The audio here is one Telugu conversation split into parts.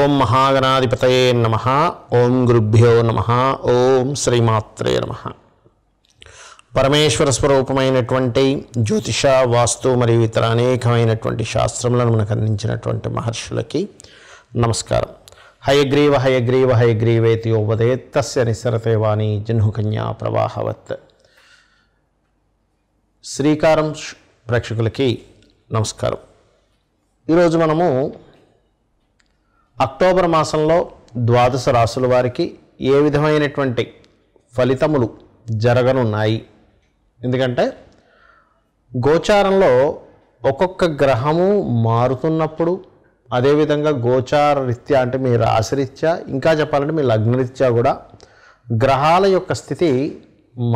ఓం మహాగణాధిపతయే నమ ఓం గురుభ్యో నమ ఓం శ్రీమాత్రే నమ పరమేశ్వర స్వరూపమైనటువంటి జ్యోతిష వాస్తు మరియు ఇతర అనేకమైనటువంటి శాస్త్రములను మనకు అందించినటువంటి మహర్షులకి నమస్కారం హయగ్రీవ హయగ్రీవ హయగ్రీవేతి ఓవదే తస్య నిసరతే వాణి కన్యా ప్రవాహవత్ శ్రీకారం ప్రేక్షకులకి నమస్కారం ఈరోజు మనము అక్టోబర్ మాసంలో ద్వాదశ రాసుల వారికి ఏ విధమైనటువంటి ఫలితములు జరగనున్నాయి ఎందుకంటే గోచారంలో ఒక్కొక్క గ్రహము మారుతున్నప్పుడు అదేవిధంగా గోచార రీత్యా అంటే మీ రాశిరీత్యా ఇంకా చెప్పాలంటే మీ లగ్నరీత్యా కూడా గ్రహాల యొక్క స్థితి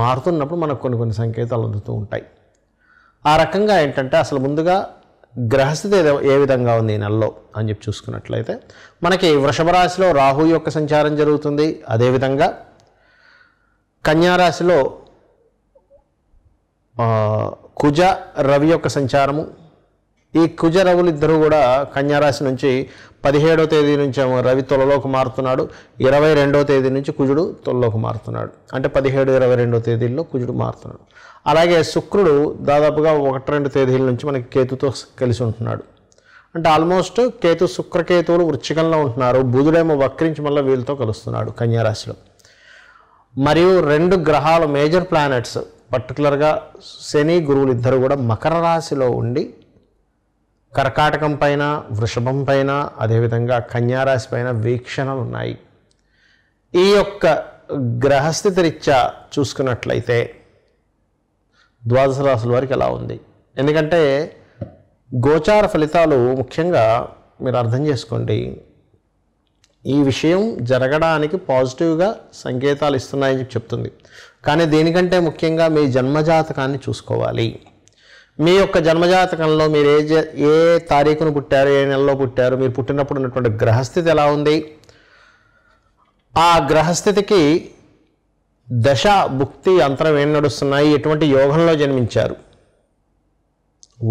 మారుతున్నప్పుడు మనకు కొన్ని కొన్ని సంకేతాలు అందుతూ ఉంటాయి ఆ రకంగా ఏంటంటే అసలు ముందుగా గ్రహస్థితి ఏ విధంగా ఉంది ఈ నెలలో అని చెప్పి చూసుకున్నట్లయితే మనకి వృషభ రాశిలో రాహు యొక్క సంచారం జరుగుతుంది అదేవిధంగా కన్యారాశిలో కుజ రవి యొక్క సంచారము ఈ కుజరవులు ఇద్దరు కూడా కన్యారాశి నుంచి పదిహేడో తేదీ నుంచి రవి తొలలోకి మారుతున్నాడు ఇరవై రెండో తేదీ నుంచి కుజుడు తొలలోకి మారుతున్నాడు అంటే పదిహేడు ఇరవై రెండో తేదీల్లో కుజుడు మారుతున్నాడు అలాగే శుక్రుడు దాదాపుగా ఒకటి రెండు తేదీల నుంచి మనకి కేతుతో కలిసి ఉంటున్నాడు అంటే ఆల్మోస్ట్ కేతు శుక్రకేతువులు వృచ్చికంలో ఉంటున్నారు బుధుడేమో వక్రించి మళ్ళీ వీళ్ళతో కలుస్తున్నాడు కన్యారాశిలో మరియు రెండు గ్రహాలు మేజర్ ప్లానెట్స్ పర్టికులర్గా శని గురువులు ఇద్దరు కూడా మకర రాశిలో ఉండి కర్కాటకం పైన వృషభం పైన అదేవిధంగా కన్యారాశి పైన వీక్షణలు ఉన్నాయి ఈ యొక్క గ్రహస్థితి రీత్యా చూసుకున్నట్లయితే ద్వాదశ రాశుల వారికి ఎలా ఉంది ఎందుకంటే గోచార ఫలితాలు ముఖ్యంగా మీరు అర్థం చేసుకోండి ఈ విషయం జరగడానికి పాజిటివ్గా సంకేతాలు ఇస్తున్నాయని చెప్తుంది కానీ దీనికంటే ముఖ్యంగా మీ జన్మజాతకాన్ని చూసుకోవాలి మీ యొక్క జన్మజాతకంలో మీరు ఏ ఏ తారీఖును పుట్టారు ఏ నెలలో పుట్టారు మీరు పుట్టినప్పుడు ఉన్నటువంటి గ్రహస్థితి ఎలా ఉంది ఆ గ్రహస్థితికి దశ భుక్తి అంతరం ఏం నడుస్తున్నాయి ఎటువంటి యోగంలో జన్మించారు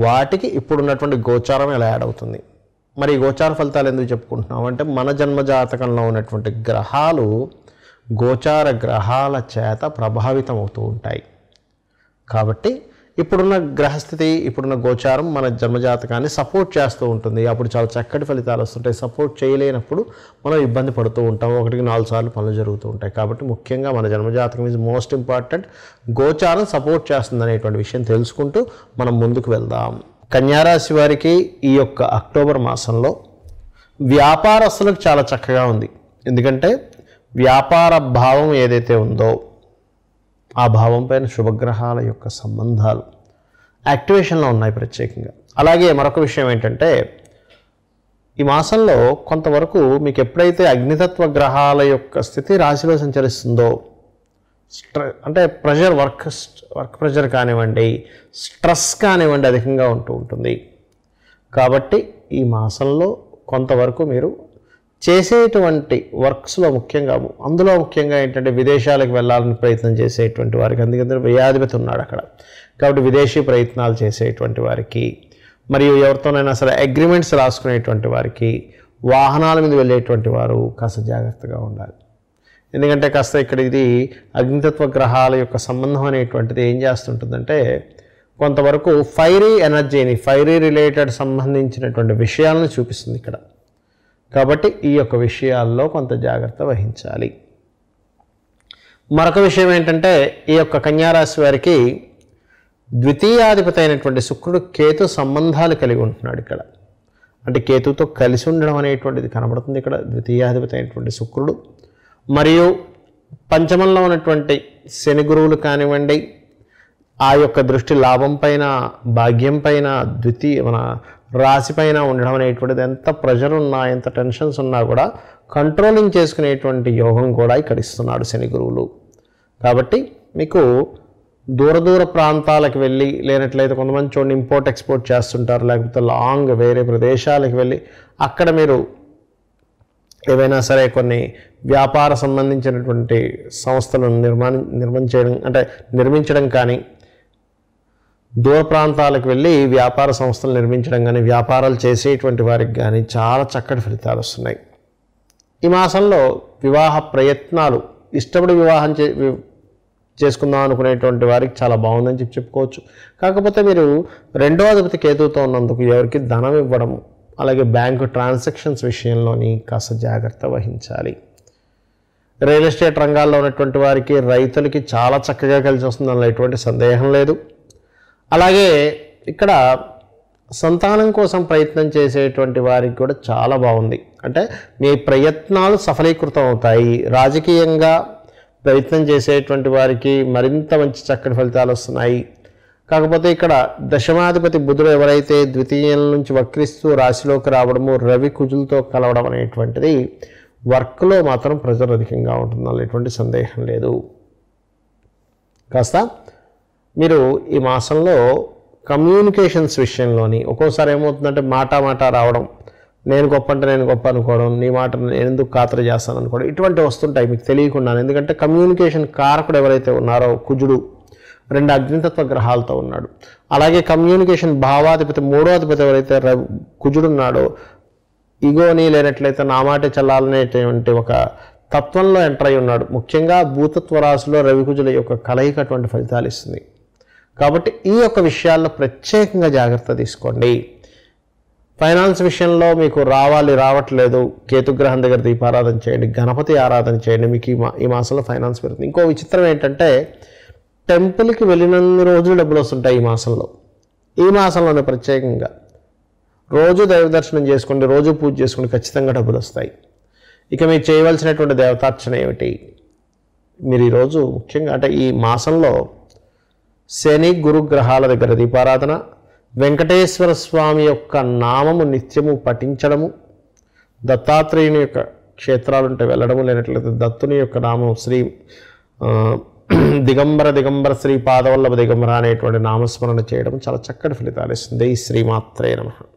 వాటికి ఇప్పుడున్నటువంటి గోచారం ఎలా యాడ్ అవుతుంది మరి గోచార ఫలితాలు ఎందుకు చెప్పుకుంటున్నాం అంటే మన జన్మజాతకంలో ఉన్నటువంటి గ్రహాలు గోచార గ్రహాల చేత ప్రభావితం అవుతూ ఉంటాయి కాబట్టి ఇప్పుడున్న గ్రహస్థితి ఇప్పుడున్న గోచారం మన జన్మజాతకాన్ని సపోర్ట్ చేస్తూ ఉంటుంది అప్పుడు చాలా చక్కటి ఫలితాలు వస్తుంటాయి సపోర్ట్ చేయలేనప్పుడు మనం ఇబ్బంది పడుతూ ఉంటాం ఒకటికి నాలుగు సార్లు పనులు జరుగుతూ ఉంటాయి కాబట్టి ముఖ్యంగా మన జన్మజాతకం ఈజ్ మోస్ట్ ఇంపార్టెంట్ గోచారం సపోర్ట్ చేస్తుంది అనేటువంటి విషయం తెలుసుకుంటూ మనం ముందుకు వెళ్దాం కన్యారాశి వారికి ఈ యొక్క అక్టోబర్ మాసంలో వ్యాపారస్తులకు చాలా చక్కగా ఉంది ఎందుకంటే వ్యాపార భావం ఏదైతే ఉందో ఆ భావం పైన శుభగ్రహాల యొక్క సంబంధాలు యాక్టివేషన్లో ఉన్నాయి ప్రత్యేకంగా అలాగే మరొక విషయం ఏంటంటే ఈ మాసంలో కొంతవరకు మీకు ఎప్పుడైతే అగ్నితత్వ గ్రహాల యొక్క స్థితి రాశిలో సంచరిస్తుందో అంటే ప్రెషర్ వర్క్ వర్క్ ప్రెషర్ కానివ్వండి స్ట్రెస్ కానివ్వండి అధికంగా ఉంటూ ఉంటుంది కాబట్టి ఈ మాసంలో కొంతవరకు మీరు చేసేటువంటి వర్క్స్లో ముఖ్యంగా అందులో ముఖ్యంగా ఏంటంటే విదేశాలకు వెళ్ళాలని ప్రయత్నం చేసేటువంటి వారికి అందుకే వ్యాధిపతి ఉన్నాడు అక్కడ కాబట్టి విదేశీ ప్రయత్నాలు చేసేటువంటి వారికి మరియు ఎవరితోనైనా సరే అగ్రిమెంట్స్ రాసుకునేటువంటి వారికి వాహనాల మీద వెళ్ళేటువంటి వారు కాస్త జాగ్రత్తగా ఉండాలి ఎందుకంటే కాస్త ఇక్కడ ఇది అగ్నితత్వ గ్రహాల యొక్క సంబంధం అనేటువంటిది ఏం చేస్తుంటుందంటే కొంతవరకు ఫైరీ ఎనర్జీని ఫైరీ రిలేటెడ్ సంబంధించినటువంటి విషయాలను చూపిస్తుంది ఇక్కడ కాబట్టి ఈ యొక్క విషయాల్లో కొంత జాగ్రత్త వహించాలి మరొక విషయం ఏంటంటే ఈ యొక్క కన్యారాశి వారికి ద్వితీయాధిపతి అయినటువంటి శుక్రుడు కేతు సంబంధాలు కలిగి ఉంటున్నాడు ఇక్కడ అంటే కేతుతో కలిసి ఉండడం అనేటువంటిది కనబడుతుంది ఇక్కడ ద్వితీయాధిపతి అయినటువంటి శుక్రుడు మరియు పంచమంలో ఉన్నటువంటి శని గురువులు కానివ్వండి ఆ యొక్క దృష్టి లాభం పైన భాగ్యం పైన ద్వితీయ మన రాశిపైన ఉండడం అనేటువంటిది ఎంత ప్రెషర్ ఉన్నా ఎంత టెన్షన్స్ ఉన్నా కూడా కంట్రోలింగ్ చేసుకునేటువంటి యోగం కూడా ఇక్కడ ఇస్తున్నాడు శని గురువులు కాబట్టి మీకు దూర దూర ప్రాంతాలకు వెళ్ళి లేనట్లయితే కొంతమంది చూడండి ఇంపోర్ట్ ఎక్స్పోర్ట్ చేస్తుంటారు లేకపోతే లాంగ్ వేరే ప్రదేశాలకు వెళ్ళి అక్కడ మీరు ఏవైనా సరే కొన్ని వ్యాపార సంబంధించినటువంటి సంస్థలను నిర్మాణం నిర్మించడం అంటే నిర్మించడం కానీ దూర ప్రాంతాలకు వెళ్ళి వ్యాపార సంస్థలు నిర్మించడం కానీ వ్యాపారాలు చేసేటువంటి వారికి కానీ చాలా చక్కటి ఫలితాలు వస్తున్నాయి ఈ మాసంలో వివాహ ప్రయత్నాలు ఇష్టపడి వివాహం చే చేసుకుందాం అనుకునేటువంటి వారికి చాలా బాగుందని చెప్పి చెప్పుకోవచ్చు కాకపోతే మీరు రెండో అధిపతి కేతువుతో ఉన్నందుకు ఎవరికి ధనం ఇవ్వడం అలాగే బ్యాంకు ట్రాన్సాక్షన్స్ విషయంలోని కాస్త జాగ్రత్త వహించాలి రియల్ ఎస్టేట్ రంగాల్లో ఉన్నటువంటి వారికి రైతులకి చాలా చక్కగా కలిసి వస్తుందని ఎటువంటి సందేహం లేదు అలాగే ఇక్కడ సంతానం కోసం ప్రయత్నం చేసేటువంటి వారికి కూడా చాలా బాగుంది అంటే మీ ప్రయత్నాలు సఫలీకృతం అవుతాయి రాజకీయంగా ప్రయత్నం చేసేటువంటి వారికి మరింత మంచి చక్కటి ఫలితాలు వస్తున్నాయి కాకపోతే ఇక్కడ దశమాధిపతి బుధుడు ఎవరైతే ద్వితీయం నుంచి వక్రిస్తూ రాశిలోకి రావడము రవి కుజులతో కలవడం అనేటువంటిది వర్క్లో మాత్రం ప్రజలు అధికంగా ఉంటుంది అనేటువంటి సందేహం లేదు కాస్త మీరు ఈ మాసంలో కమ్యూనికేషన్స్ విషయంలోని ఒక్కోసారి ఏమవుతుందంటే మాట మాట రావడం నేను గొప్ప అంటే నేను గొప్ప అనుకోవడం నీ మాట నేను ఎందుకు ఖాతరు చేస్తాను అనుకోవడం ఇటువంటి వస్తుంటాయి మీకు తెలియకుండా ఎందుకంటే కమ్యూనికేషన్ కారకుడు ఎవరైతే ఉన్నారో కుజుడు రెండు అగ్నితత్వ గ్రహాలతో ఉన్నాడు అలాగే కమ్యూనికేషన్ భావాధిపతి మూడో అధిపతి ఎవరైతే కుజుడు ఉన్నాడో ఇగోని లేనట్లయితే నా మాట చల్లాలనేటువంటి ఒక తత్వంలో ఎంటర్ అయి ఉన్నాడు ముఖ్యంగా భూతత్వ రాశిలో రవికుజుల యొక్క కలయిక అటువంటి ఫలితాలు ఇస్తుంది కాబట్టి ఈ యొక్క విషయాల్లో ప్రత్యేకంగా జాగ్రత్త తీసుకోండి ఫైనాన్స్ విషయంలో మీకు రావాలి రావట్లేదు కేతుగ్రహం దగ్గర దీపారాధన చేయండి గణపతి ఆరాధన చేయండి మీకు ఈ మా ఈ మాసంలో ఫైనాన్స్ పెరుగుతుంది ఇంకో విచిత్రం ఏంటంటే టెంపుల్కి వెళ్ళినన్ని రోజులు డబ్బులు వస్తుంటాయి ఈ మాసంలో ఈ మాసంలోనే ప్రత్యేకంగా రోజు దైవ దర్శనం చేసుకోండి రోజు పూజ చేసుకోండి ఖచ్చితంగా డబ్బులు వస్తాయి ఇక మీరు చేయవలసినటువంటి దేవతార్చన ఏమిటి మీరు ఈరోజు ముఖ్యంగా అంటే ఈ మాసంలో శని గురుగ్రహాల దగ్గర దీపారాధన వెంకటేశ్వర స్వామి యొక్క నామము నిత్యము పఠించడము దత్తాత్రేయుని యొక్క క్షేత్రాలుంటే వెళ్ళడము లేనట్లయితే దత్తుని యొక్క నామం శ్రీ దిగంబర దిగంబర శ్రీ పాదవల్లభ దిగంబర అనేటువంటి నామస్మరణ చేయడం చాలా చక్కటి ఫలితాలు ఇస్తుంది శ్రీమాత్రే నమ